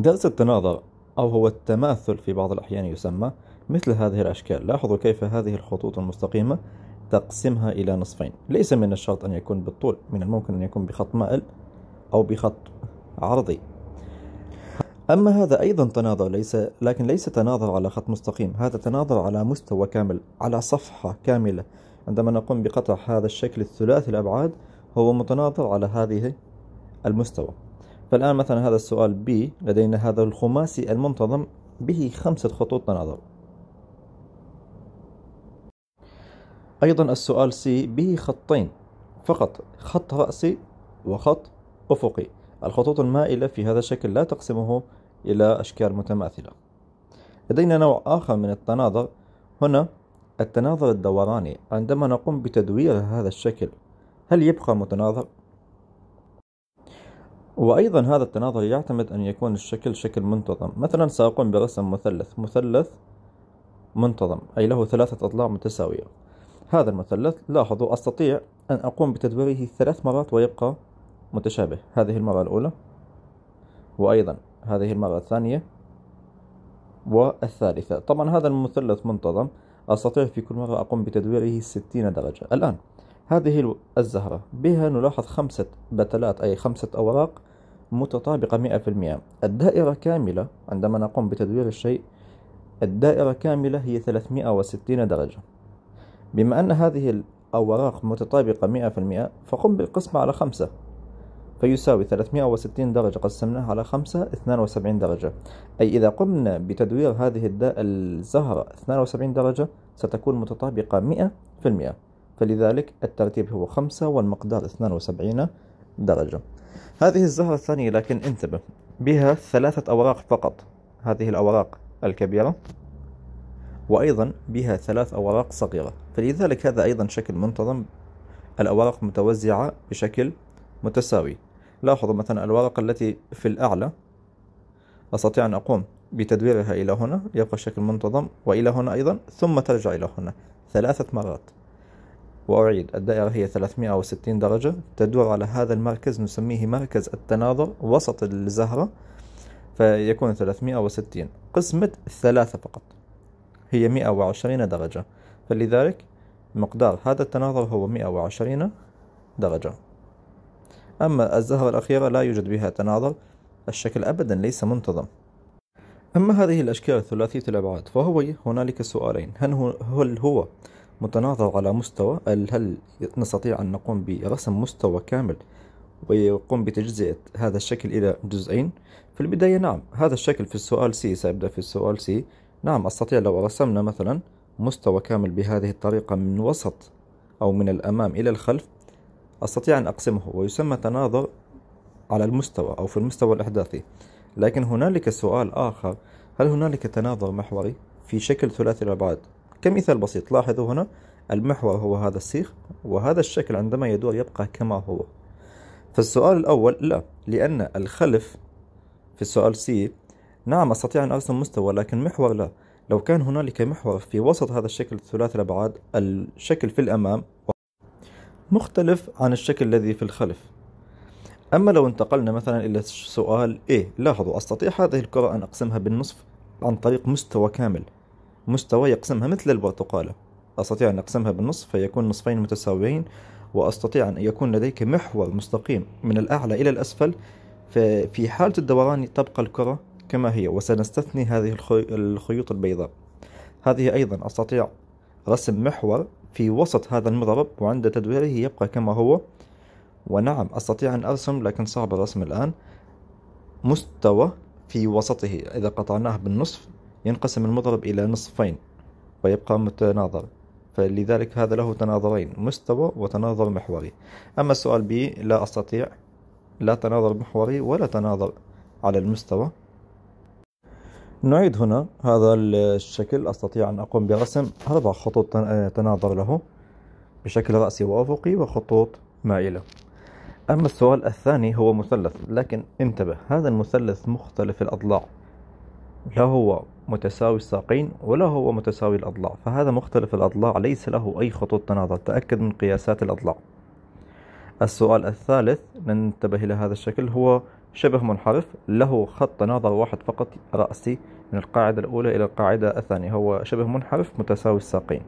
درس التناظر أو هو التماثل في بعض الأحيان يسمى مثل هذه الأشكال لاحظوا كيف هذه الخطوط المستقيمة تقسمها إلى نصفين ليس من الشرط أن يكون بالطول من الممكن أن يكون بخط مائل أو بخط عرضي أما هذا أيضا تناظر ليس لكن ليس تناظر على خط مستقيم هذا تناظر على مستوى كامل على صفحة كاملة عندما نقوم بقطع هذا الشكل الثلاثي الأبعاد هو متناظر على هذه المستوى فالآن مثلا هذا السؤال B لدينا هذا الخماسي المنتظم به خمسة خطوط تناظر أيضا السؤال C به خطين فقط خط رأسي وخط أفقي الخطوط المائلة في هذا الشكل لا تقسمه إلى أشكال متماثلة لدينا نوع آخر من التناظر هنا التناظر الدوراني عندما نقوم بتدوير هذا الشكل هل يبقى متناظر وأيضا هذا التناظر يعتمد أن يكون الشكل شكل منتظم مثلا سأقوم برسم مثلث مثلث منتظم أي له ثلاثة أضلاع متساوية هذا المثلث لاحظوا أستطيع أن أقوم بتدويره ثلاث مرات ويبقى متشابه هذه المرة الأولى وأيضا هذه المرة الثانية والثالثة طبعا هذا المثلث منتظم أستطيع في كل مرة أقوم بتدويره ستين درجة الآن هذه الزهرة بها نلاحظ خمسة بتلات أي خمسة أوراق متطابقة 100% الدائرة كاملة عندما نقوم بتدوير الشيء الدائرة كاملة هي 360 درجة بما أن هذه الأوراق متطابقة 100% فقم بالقسمة على خمسة فيساوي 360 درجة قسمناها على 5 72 درجة أي إذا قمنا بتدوير هذه الداء الزهرة 72 درجة ستكون متطابقة 100% فلذلك الترتيب هو 5 والمقدار 72 درجة هذه الزهرة الثانية لكن انتبه بها ثلاثة أوراق فقط هذه الأوراق الكبيرة وأيضا بها ثلاث أوراق صغيرة فلذلك هذا أيضا شكل منتظم الأوراق متوزعة بشكل متساوي لاحظوا مثلا الورقة التي في الأعلى أستطيع أن أقوم بتدويرها إلى هنا يبقى الشكل منتظم وإلى هنا أيضا ثم ترجع إلى هنا ثلاثة مرات وأعيد الدائرة هي 360 درجة تدور على هذا المركز نسميه مركز التناظر وسط الزهرة فيكون 360 قسمة ثلاثة فقط هي 120 درجة فلذلك مقدار هذا التناظر هو 120 درجة أما الزهرة الأخيرة لا يوجد بها تناظر الشكل أبدا ليس منتظم أما هذه الأشكال ثلاثية الأبعاد فهو هنالك سؤالين هل هو متناظر على مستوى هل نستطيع أن نقوم برسم مستوى كامل ويقوم بتجزئة هذا الشكل إلى جزئين في البداية نعم هذا الشكل في السؤال سي سأبدأ في السؤال سي نعم أستطيع لو رسمنا مثلا مستوى كامل بهذه الطريقة من وسط أو من الأمام إلى الخلف أستطيع أن أقسمه ويسمى تناظر على المستوى أو في المستوى الأحداثي لكن هنالك سؤال آخر هل هنالك تناظر محوري في شكل ثلاثي الأبعاد كمثال بسيط لاحظوا هنا المحور هو هذا السيخ وهذا الشكل عندما يدور يبقى كما هو فالسؤال الأول لا لأن الخلف في السؤال سي نعم أستطيع أن أرسم مستوى لكن محور لا لو كان هنالك محور في وسط هذا الشكل ثلاثي الأبعاد الشكل في الأمام مختلف عن الشكل الذي في الخلف أما لو انتقلنا مثلا إلى سؤال A لاحظوا أستطيع هذه الكرة أن أقسمها بالنصف عن طريق مستوى كامل مستوى يقسمها مثل البرتقالة أستطيع أن أقسمها بالنصف فيكون نصفين متساويين وأستطيع أن يكون لديك محور مستقيم من الأعلى إلى الأسفل ففي حالة الدوران تبقى الكرة كما هي وسنستثني هذه الخيوط البيضاء هذه أيضا أستطيع رسم محور في وسط هذا المضرب وعند تدويره يبقى كما هو ونعم أستطيع أن أرسم لكن صعب الرسم الآن مستوى في وسطه إذا قطعناه بالنصف ينقسم المضرب إلى نصفين ويبقى متناظر فلذلك هذا له تناظرين مستوى وتناظر محوري أما السؤال بي لا أستطيع لا تناظر محوري ولا تناظر على المستوى نعيد هنا هذا الشكل أستطيع أن أقوم برسم أربع خطوط تناظر له بشكل رأسي وأفقي وخطوط مائلة أما السؤال الثاني هو مثلث لكن انتبه هذا المثلث مختلف الأضلاع لا هو متساوي الساقين ولا هو متساوي الأضلاع فهذا مختلف الأضلاع ليس له أي خطوط تناظر تأكد من قياسات الأضلاع السؤال الثالث ننتبه إلى هذا الشكل هو شبه منحرف له خط تناظر واحد فقط رأسي من القاعدة الأولى إلى القاعدة الثانية هو شبه منحرف متساوي الساقين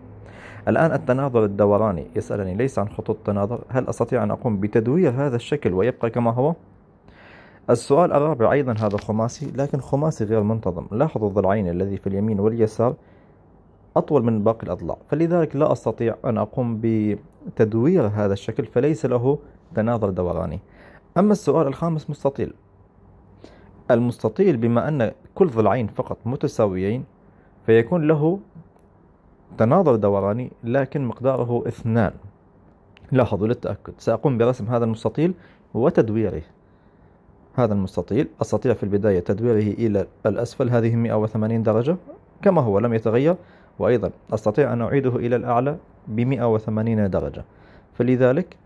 الآن التناظر الدوراني يسألني ليس عن خطوط التناظر هل أستطيع أن أقوم بتدوير هذا الشكل ويبقى كما هو؟ السؤال الرابع أيضا هذا خماسي لكن خماسي غير منتظم لاحظوا الضلعين الذي في اليمين واليسار أطول من باقي الأضلاع فلذلك لا أستطيع أن أقوم بتدوير هذا الشكل فليس له تناظر دوراني أما السؤال الخامس مستطيل المستطيل بما أن كل ضلعين فقط متساويين فيكون له تناظر دوراني لكن مقداره اثنان لاحظوا للتأكد سأقوم برسم هذا المستطيل وتدويره هذا المستطيل أستطيع في البداية تدويره إلى الأسفل هذه 180 درجة كما هو لم يتغير وأيضا أستطيع أن أعيده إلى الأعلى ب 180 درجة فلذلك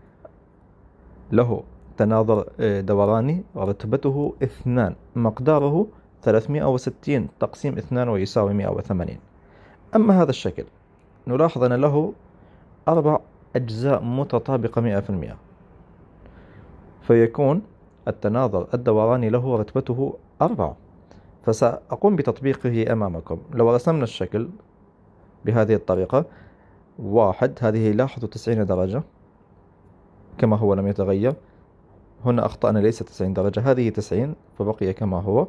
له تناظر آه، دوراني رتبته اثنان مقداره 360 تقسيم اثنان ويساوي 180 أما هذا الشكل نلاحظ أن له أربع أجزاء متطابقة 100% فيكون التناظر الدوراني له رتبته أربع فسأقوم بتطبيقه أمامكم لو رسمنا الشكل بهذه الطريقة واحد هذه لاحظوا تسعين درجة كما هو لم يتغير هنا أخطأنا ليس تسعين درجة هذه تسعين فبقي كما هو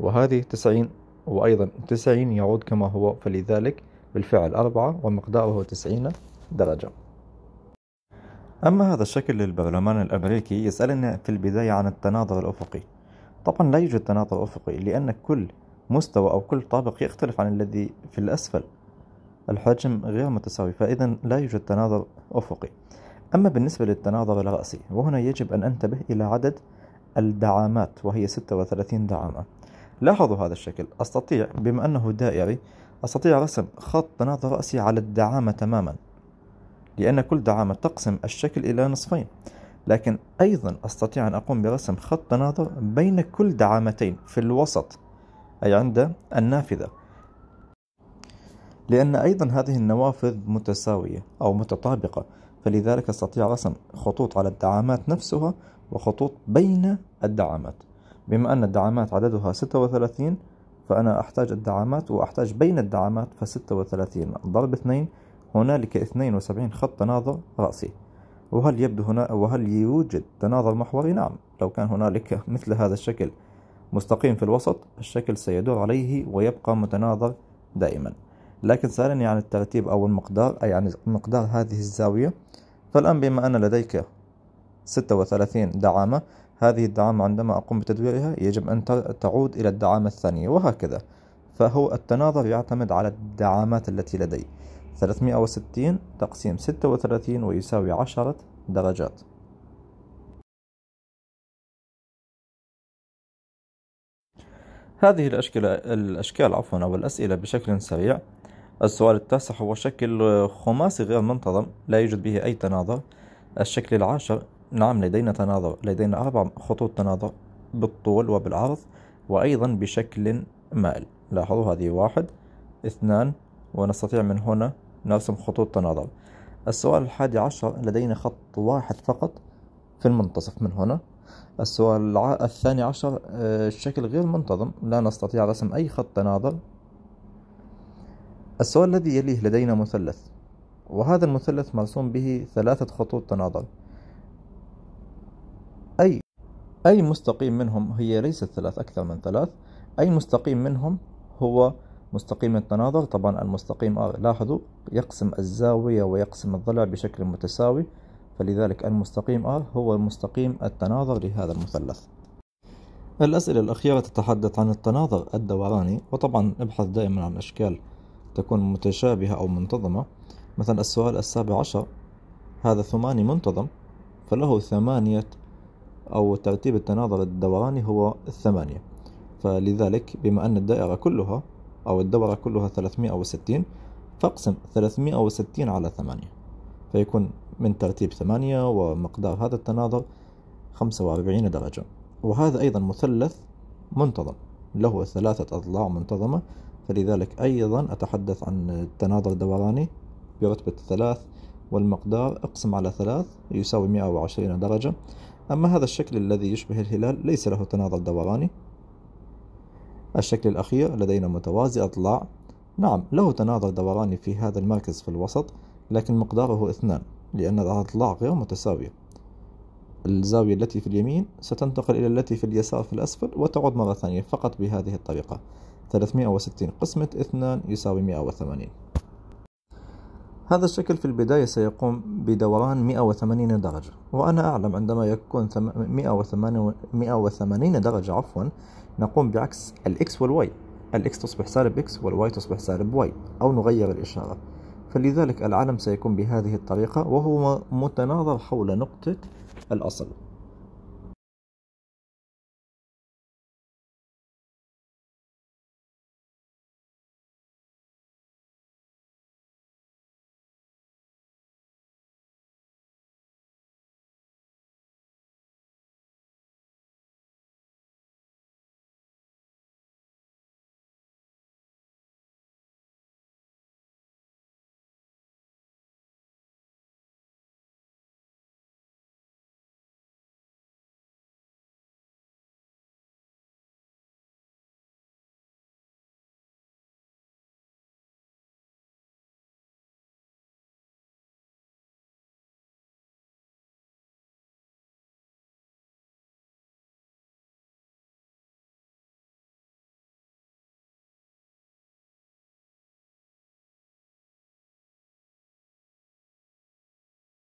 وهذه تسعين وأيضا تسعين يعود كما هو فلذلك بالفعل أربعة ومقداره تسعين درجة أما هذا الشكل للبرلمان الأمريكي يسألنا في البداية عن التناظر الأفقي طبعا لا يوجد تناظر أفقي لأن كل مستوى أو كل طابق يختلف عن الذي في الأسفل الحجم غير متساوي فإذا لا يوجد تناظر أفقي أما بالنسبة للتناظر الرأسي وهنا يجب أن أنتبه إلى عدد الدعامات وهي 36 دعامة لاحظوا هذا الشكل أستطيع بما أنه دائري أستطيع رسم خط تناظر رأسي على الدعامة تماما لأن كل دعامة تقسم الشكل إلى نصفين لكن أيضا أستطيع أن أقوم برسم خط تناظر بين كل دعامتين في الوسط أي عند النافذة لأن أيضا هذه النوافذ متساوية أو متطابقة فلذلك أستطيع رسم خطوط على الدعامات نفسها وخطوط بين الدعامات بما أن الدعامات عددها 36 فأنا أحتاج الدعامات وأحتاج بين الدعامات ف36 ضرب 2 هنالك 72 خط تناظر رأسي وهل يبدو هنا وهل يوجد تناظر محوري نعم لو كان هنالك مثل هذا الشكل مستقيم في الوسط الشكل سيدور عليه ويبقى متناظر دائما لكن سألني عن الترتيب أو المقدار أي عن مقدار هذه الزاوية فالآن بما أن لديك 36 دعامة هذه الدعامة عندما أقوم بتدويرها يجب أن تعود إلى الدعامة الثانية وهكذا فهو التناظر يعتمد على الدعامات التي لدي 360 تقسيم 36 ويساوي عشرة درجات هذه الأشكال, الأشكال عفوا أو الأسئلة بشكل سريع السؤال التاسع هو شكل خماسي غير منتظم لا يوجد به أي تناظر الشكل العاشر نعم لدينا تناظر لدينا أربع خطوط تناظر بالطول وبالعرض وأيضا بشكل مائل لاحظوا هذه واحد اثنان ونستطيع من هنا نرسم خطوط تناظر السؤال الحادي عشر لدينا خط واحد فقط في المنتصف من هنا السؤال الثاني عشر آه، الشكل غير منتظم لا نستطيع رسم أي خط تناظر السؤال الذي يليه لدينا مثلث وهذا المثلث مرسوم به ثلاثة خطوط تناظر أي أي مستقيم منهم هي ليست ثلاث أكثر من ثلاث أي مستقيم منهم هو مستقيم التناظر طبعا المستقيم آه، لاحظوا يقسم الزاوية ويقسم الضلع بشكل متساوي فلذلك المستقيم R آه، هو مستقيم التناظر لهذا المثلث الأسئلة الأخيرة تتحدث عن التناظر الدوراني وطبعا ابحث دائما عن أشكال تكون متشابهة أو منتظمة مثلا السؤال السابع عشر هذا ثماني منتظم فله ثمانية أو ترتيب التناظر الدوراني هو الثمانية فلذلك بما أن الدائرة كلها أو الدورة كلها 360 فاقسم 360 على 8 فيكون من ترتيب 8 ومقدار هذا التناظر 45 درجة وهذا أيضا مثلث منتظم له ثلاثة أضلاع منتظمة فلذلك أيضا أتحدث عن التناظر الدوراني برتبة ثلاث والمقدار اقسم على ثلاث يساوي 120 درجة أما هذا الشكل الذي يشبه الهلال ليس له تناظر دوراني الشكل الأخير لدينا متوازي أضلاع نعم له تناظر دوراني في هذا المركز في الوسط لكن مقداره اثنان لأن الأضلاع غير متساوية الزاوية التي في اليمين ستنتقل إلى التي في اليسار في الأسفل وتعود مرة ثانية فقط بهذه الطريقة 360 قسمة 2 يساوي 180 هذا الشكل في البداية سيقوم بدوران 180 درجة وأنا أعلم عندما يكون 180 درجة عفوا نقوم بعكس الإكس والواي الإكس تصبح سالب إكس والواي تصبح سالب واي أو نغير الإشارة فلذلك العلم سيكون بهذه الطريقة وهو متناظر حول نقطة الأصل